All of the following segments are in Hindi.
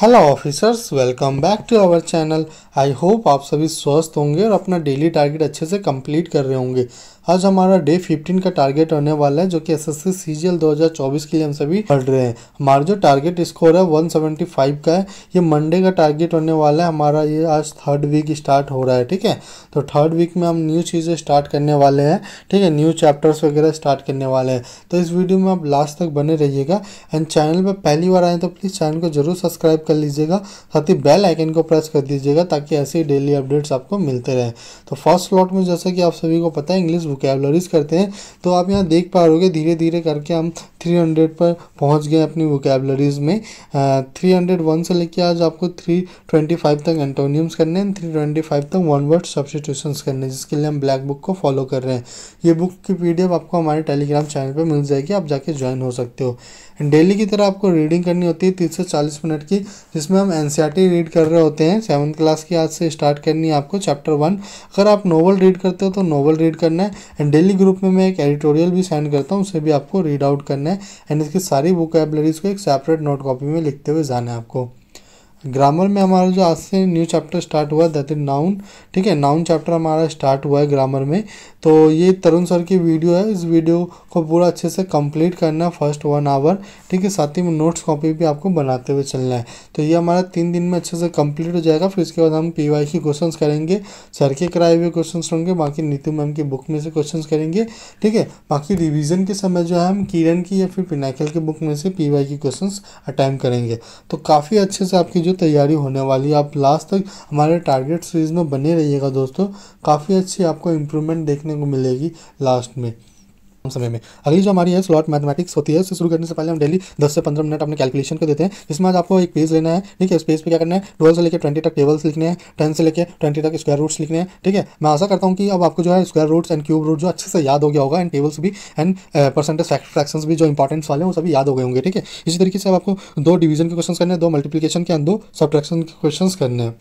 hello officers welcome back to our channel I hope आप सभी स्वस्थ होंगे और अपना डेली टारगेट अच्छे से कंप्लीट कर रहे होंगे आज हमारा डे 15 का टारगेट होने वाला है जो कि एसएससी सीजीएल 2024 के लिए हम सभी पढ़ रहे हैं हमारा जो टारगेट स्कोर है 175 का है ये मंडे का टारगेट होने वाला है हमारा ये आज थर्ड वीक स्टार्ट हो रहा है ठीक है तो थर्ड वीक में हम न्यू चीज़ें स्टार्ट करने वाले हैं ठीक है न्यू चैप्टर्स वगैरह स्टार्ट करने वाले हैं तो इस वीडियो में आप लास्ट तक बने रहिएगा एंड चैनल पर पहली बार आए तो प्लीज़ चैनल को जरूर सब्सक्राइब कर लीजिएगा साथ ही बेल आइकन को प्रेस कर दीजिएगा ताकि ऐसे ही डेली अपडेट्स आपको मिलते रहें तो फर्स्ट स्लॉट में जैसा कि आप सभी को पता है इंग्लिश वोकेबलरीज करते हैं तो आप यहाँ देख पा रहे हो धीरे धीरे करके हम थ्री हंड्रेड पर पहुंच गए अपनी वोकेबलरीज में थ्री हंड्रेड वन से लेके आज आपको थ्री ट्वेंटी फाइव तक एंटोनियम्स करने हैं थ्री ट्वेंटी फाइव तक वन वर्ड सब्सिट्यूशन करने हैं जिसके लिए हम ब्लैक बुक को फॉलो कर रहे हैं ये बुक की पीडीएफ आपको हमारे टेलीग्राम चैनल पर मिल जाएगी आप जाके ज्वाइन हो सकते हो डेली की तरह आपको रीडिंग करनी होती है तीस से चालीस मिनट की जिसमें हम एन रीड e कर रहे होते हैं सेवन क्लास की आज से स्टार्ट करनी है आपको चैप्टर वन अगर आप नोवल रीड करते हो तो नोवल रीड करना है एंड डेली ग्रुप में मैं एक एडिटोरियल भी सेंड करता हूँ उसे भी आपको रीड आउट करना है है एंड इसकी सारी वोकेबलरीज को एक सेपरेट नोट कॉपी में लिखते हुए जाना है आपको ग्रामर में हमारा जो आज से न्यू चैप्टर स्टार्ट हुआ दैट इज नाउन ठीक है नाउन चैप्टर हमारा स्टार्ट हुआ है ग्रामर में तो ये तरुण सर की वीडियो है इस वीडियो को पूरा अच्छे से कंप्लीट करना है फर्स्ट वन आवर ठीक है साथ ही में नोट्स कॉपी भी आपको बनाते हुए चलना है तो ये हमारा तीन दिन में अच्छे से कम्प्लीट हो जाएगा फिर इसके बाद हम पी वाई की क्वेश्चन करेंगे सर के कराए हुए क्वेश्चन होंगे बाकी नीतू मैम की बुक में से क्वेश्चन करेंगे ठीक है बाकी रिविजन के समय जो है हम किरण की या फिर पिनाकल की बुक में से पी वाई के क्वेश्चन अटैम्प करेंगे तो काफ़ी अच्छे से आपकी जो तैयारी होने वाली है आप लास्ट तक हमारे टारगेट सीरीज़ में बने रहिएगा दोस्तों काफ़ी अच्छी आपको इम्प्रूवमेंट देखने को मिलेगी लास्ट में कम समय में अगली जो हमारी है स्लॉट मैथमेटिक्स होती है उसे शुरू करने से पहले हम डेली दस से पंद्रह मिनट अपने कैलकुलेशन को देते हैं जिसमें आज आपको एक पेज लेना है ठीक है इस पेज पर क्या करना है ट्वेल्व से लेकर ट्वेंटी तक टेबल्स लिखने हैं टेन से लेकर ट्वेंटी तक स्क्वायर रूट्स लिखने हैं ठीक है मैं आशा करता हूँ कि अब आपको जो है square roots and cube root जो अच्छे से याद हो गया होगा एंड टेबल्स भी एंड परसेंटेज फ्रैक्शन भी जो इंपॉर्टेंट वाले हैं वो सभी याद हो गए होंगे ठीक है इसी तरीके से आपको दो डिवीजन के क्वेश्चन करने हैं दो मल्टीप्लीकेशन के एंड दो सब्ट्रैक्शन के क्वेश्चन करने हैं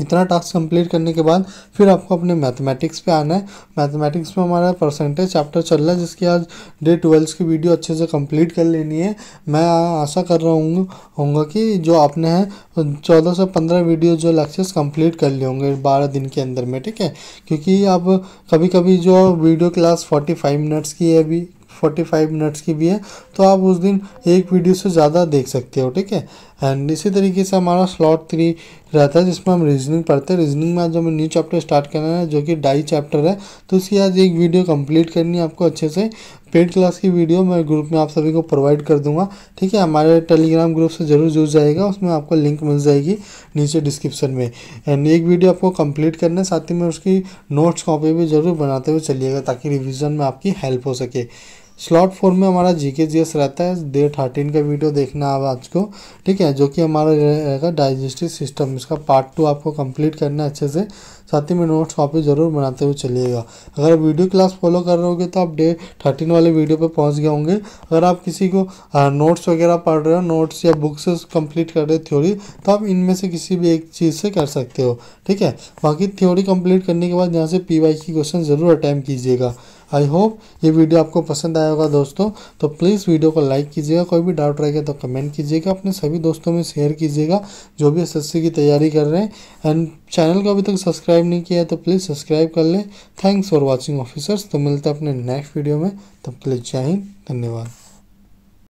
इतना टास्क कंप्लीट करने के बाद फिर आपको अपने मैथमेटिक्स पे आना है मैथमेटिक्स में हमारा परसेंटेज चैप्टर चल रहा है जिसकी आज डे ट्वेल्थ की वीडियो अच्छे से कंप्लीट कर लेनी है मैं आशा कर रहा हूँ होंगे कि जो आपने हैं चौदह से पंद्रह वीडियो जो लेक्चर्स कंप्लीट कर लिए होंगे बारह दिन के अंदर में ठीक है क्योंकि आप कभी कभी जो video class forty five minutes की है अभी फोर्टी फाइव मिनट्स की भी है तो आप उस दिन एक वीडियो से ज़्यादा देख सकते हो ठीक है एंड इसी तरीके से हमारा स्लॉट थ्री रहता है जिसमें हम रीजनिंग पढ़ते हैं रीजनिंग में आज हमें न्यू चैप्टर स्टार्ट करना है जो कि डाई चैप्टर है तो उसकी आज एक वीडियो कंप्लीट करनी है आपको अच्छे से पेड क्लास की वीडियो मैं ग्रुप में आप सभी को प्रोवाइड कर दूंगा ठीक है हमारे टेलीग्राम ग्रुप से जरूर जुड़ जाएगा उसमें आपको लिंक मिल जाएगी नीचे डिस्क्रिप्शन में एंड एक वीडियो आपको कम्प्लीट करना है साथ ही में उसकी नोट्स कॉपी भी ज़रूर बनाते हुए चलिएगा ताकि रिविज़न में आपकी हेल्प हो सके स्लॉट फोर में हमारा जी के जी एस रहता है डे थर्टीन का वीडियो देखना आप आज को ठीक है जो कि हमारा रहेगा डाइजेस्टिव सिस्टम इसका पार्ट टू आपको कंप्लीट करना अच्छे से साथ ही में नोट्स कॉपी ज़रूर बनाते हुए चलिएगा अगर वीडियो क्लास फॉलो कर रहे होगे तो आप डे थर्टीन वाले वीडियो पर पहुँच गए होंगे अगर आप किसी को नोट्स वगैरह पढ़ रहे हो नोट्स या बुक्स कंप्लीट कर रहे हो थ्योरी तो आप इनमें से किसी भी एक चीज़ से कर सकते हो ठीक है बाकी थ्योरी कंप्लीट करने के बाद यहाँ से पी की क्वेश्चन ज़रूर अटैम्प कीजिएगा आई होप ये वीडियो आपको पसंद आया होगा दोस्तों तो प्लीज़ वीडियो को लाइक कीजिएगा कोई भी डाउट रहेगा तो कमेंट कीजिएगा अपने सभी दोस्तों में शेयर कीजिएगा जो भी एस की तैयारी कर रहे हैं एंड चैनल को अभी तक सब्सक्राइब नहीं किया है तो प्लीज़ सब्सक्राइब कर लें थैंक्स फॉर वॉचिंग ऑफिसर्स तो मिलते हैं अपने नेक्स्ट वीडियो में तब के लिए जय हिंद धन्यवाद